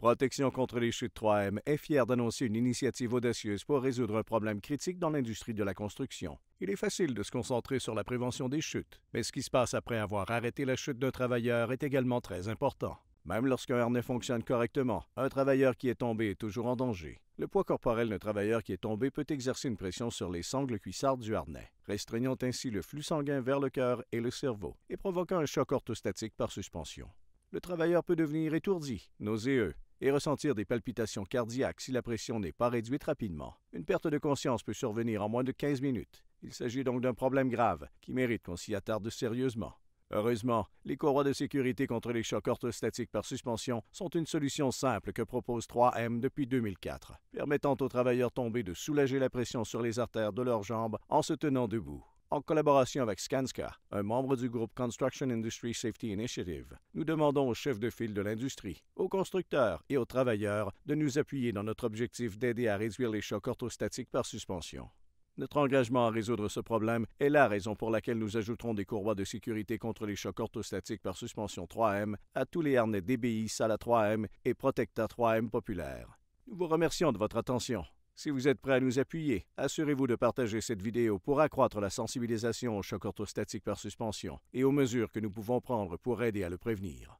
Protection contre les chutes 3M est fier d'annoncer une initiative audacieuse pour résoudre un problème critique dans l'industrie de la construction. Il est facile de se concentrer sur la prévention des chutes, mais ce qui se passe après avoir arrêté la chute d'un travailleur est également très important. Même lorsqu'un harnais fonctionne correctement, un travailleur qui est tombé est toujours en danger. Le poids corporel d'un travailleur qui est tombé peut exercer une pression sur les sangles cuissardes du harnais, restreignant ainsi le flux sanguin vers le cœur et le cerveau, et provoquant un choc orthostatique par suspension. Le travailleur peut devenir étourdi, nauséeux, et ressentir des palpitations cardiaques si la pression n'est pas réduite rapidement. Une perte de conscience peut survenir en moins de 15 minutes. Il s'agit donc d'un problème grave qui mérite qu'on s'y attarde sérieusement. Heureusement, les courroies de sécurité contre les chocs orthostatiques par suspension sont une solution simple que propose 3M depuis 2004, permettant aux travailleurs tombés de soulager la pression sur les artères de leurs jambes en se tenant debout. En collaboration avec Skanska, un membre du groupe Construction Industry Safety Initiative, nous demandons aux chefs de file de l'industrie, aux constructeurs et aux travailleurs de nous appuyer dans notre objectif d'aider à réduire les chocs orthostatiques par suspension. Notre engagement à résoudre ce problème est la raison pour laquelle nous ajouterons des courroies de sécurité contre les chocs orthostatiques par suspension 3M à tous les harnais DBI Sala 3M et Protecta 3M populaires. Nous vous remercions de votre attention. Si vous êtes prêt à nous appuyer, assurez-vous de partager cette vidéo pour accroître la sensibilisation au choc orthostatique par suspension et aux mesures que nous pouvons prendre pour aider à le prévenir.